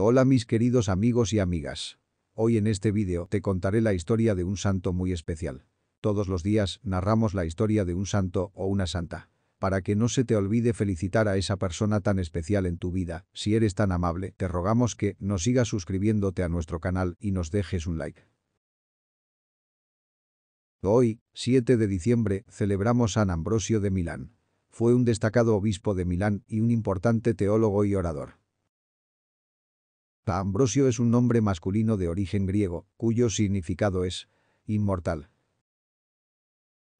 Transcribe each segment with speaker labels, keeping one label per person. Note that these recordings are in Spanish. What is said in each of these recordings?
Speaker 1: Hola mis queridos amigos y amigas. Hoy en este vídeo te contaré la historia de un santo muy especial. Todos los días narramos la historia de un santo o una santa. Para que no se te olvide felicitar a esa persona tan especial en tu vida, si eres tan amable, te rogamos que nos sigas suscribiéndote a nuestro canal y nos dejes un like. Hoy, 7 de diciembre, celebramos San Ambrosio de Milán. Fue un destacado obispo de Milán y un importante teólogo y orador. Ambrosio es un nombre masculino de origen griego, cuyo significado es inmortal.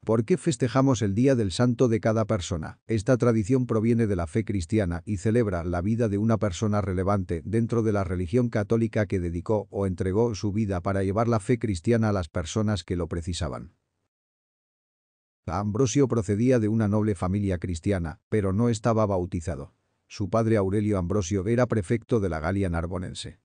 Speaker 1: ¿Por qué festejamos el día del santo de cada persona? Esta tradición proviene de la fe cristiana y celebra la vida de una persona relevante dentro de la religión católica que dedicó o entregó su vida para llevar la fe cristiana a las personas que lo precisaban. Ambrosio procedía de una noble familia cristiana, pero no estaba bautizado. Su padre Aurelio Ambrosio era prefecto de la Galia Narbonense.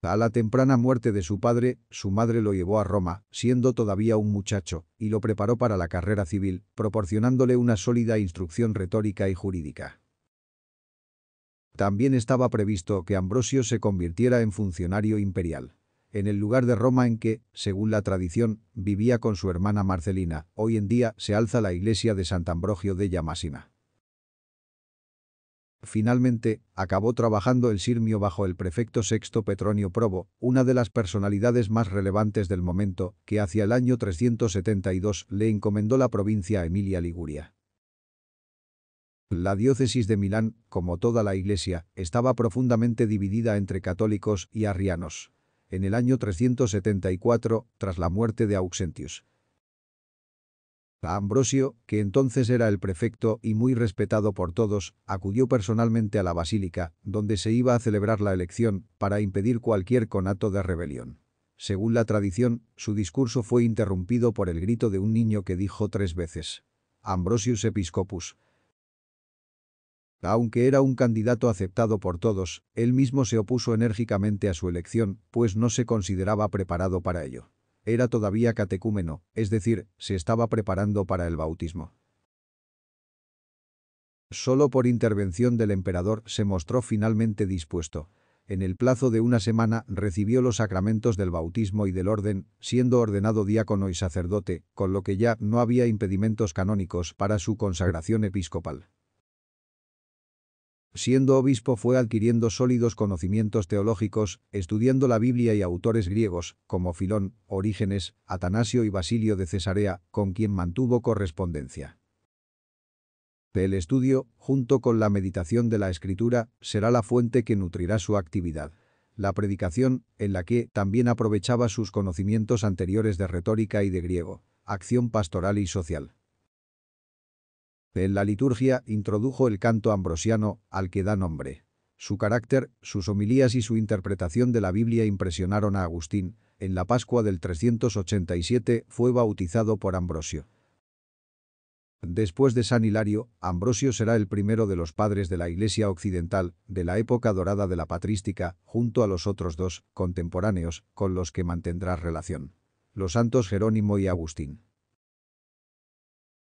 Speaker 1: A la temprana muerte de su padre, su madre lo llevó a Roma, siendo todavía un muchacho, y lo preparó para la carrera civil, proporcionándole una sólida instrucción retórica y jurídica. También estaba previsto que Ambrosio se convirtiera en funcionario imperial, en el lugar de Roma en que, según la tradición, vivía con su hermana Marcelina, hoy en día se alza la iglesia de Sant Ambrogio de Llamasina. Finalmente, acabó trabajando el Sirmio bajo el prefecto Sexto Petronio Probo, una de las personalidades más relevantes del momento, que hacia el año 372 le encomendó la provincia a Emilia Liguria. La diócesis de Milán, como toda la iglesia, estaba profundamente dividida entre católicos y arrianos. En el año 374, tras la muerte de Auxentius, Ambrosio, que entonces era el prefecto y muy respetado por todos, acudió personalmente a la basílica, donde se iba a celebrar la elección, para impedir cualquier conato de rebelión. Según la tradición, su discurso fue interrumpido por el grito de un niño que dijo tres veces. Ambrosius Episcopus. Aunque era un candidato aceptado por todos, él mismo se opuso enérgicamente a su elección, pues no se consideraba preparado para ello era todavía catecúmeno, es decir, se estaba preparando para el bautismo. Solo por intervención del emperador se mostró finalmente dispuesto. En el plazo de una semana recibió los sacramentos del bautismo y del orden, siendo ordenado diácono y sacerdote, con lo que ya no había impedimentos canónicos para su consagración episcopal. Siendo obispo fue adquiriendo sólidos conocimientos teológicos, estudiando la Biblia y autores griegos, como Filón, Orígenes, Atanasio y Basilio de Cesarea, con quien mantuvo correspondencia. El estudio, junto con la meditación de la escritura, será la fuente que nutrirá su actividad. La predicación, en la que también aprovechaba sus conocimientos anteriores de retórica y de griego, acción pastoral y social. En la liturgia introdujo el canto ambrosiano, al que da nombre. Su carácter, sus homilías y su interpretación de la Biblia impresionaron a Agustín. En la Pascua del 387 fue bautizado por Ambrosio. Después de San Hilario, Ambrosio será el primero de los padres de la Iglesia Occidental, de la época dorada de la patrística, junto a los otros dos, contemporáneos, con los que mantendrá relación. Los santos Jerónimo y Agustín.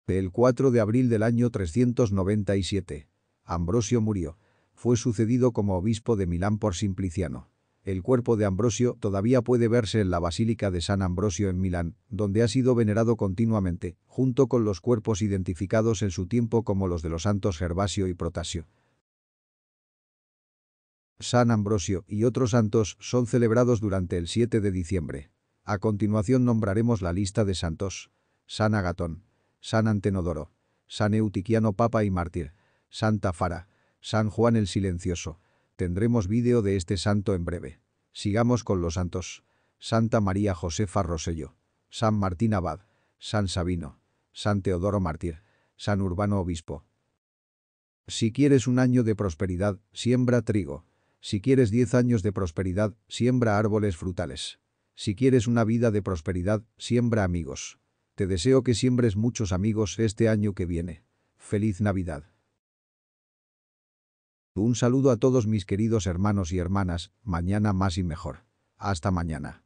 Speaker 1: El 4 de abril del año 397, Ambrosio murió. Fue sucedido como obispo de Milán por Simpliciano. El cuerpo de Ambrosio todavía puede verse en la Basílica de San Ambrosio en Milán, donde ha sido venerado continuamente, junto con los cuerpos identificados en su tiempo como los de los santos Gervasio y Protasio. San Ambrosio y otros santos son celebrados durante el 7 de diciembre. A continuación nombraremos la lista de santos. San Agatón, San Antenodoro, San Eutiquiano Papa y Mártir, Santa Fara, San Juan el Silencioso. Tendremos vídeo de este santo en breve. Sigamos con los santos. Santa María Josefa Rosello, San Martín Abad, San Sabino, San Teodoro Mártir, San Urbano Obispo. Si quieres un año de prosperidad, siembra trigo. Si quieres diez años de prosperidad, siembra árboles frutales. Si quieres una vida de prosperidad, siembra amigos. Te deseo que siembres muchos amigos este año que viene. ¡Feliz Navidad! Un saludo a todos mis queridos hermanos y hermanas, mañana más y mejor. Hasta mañana.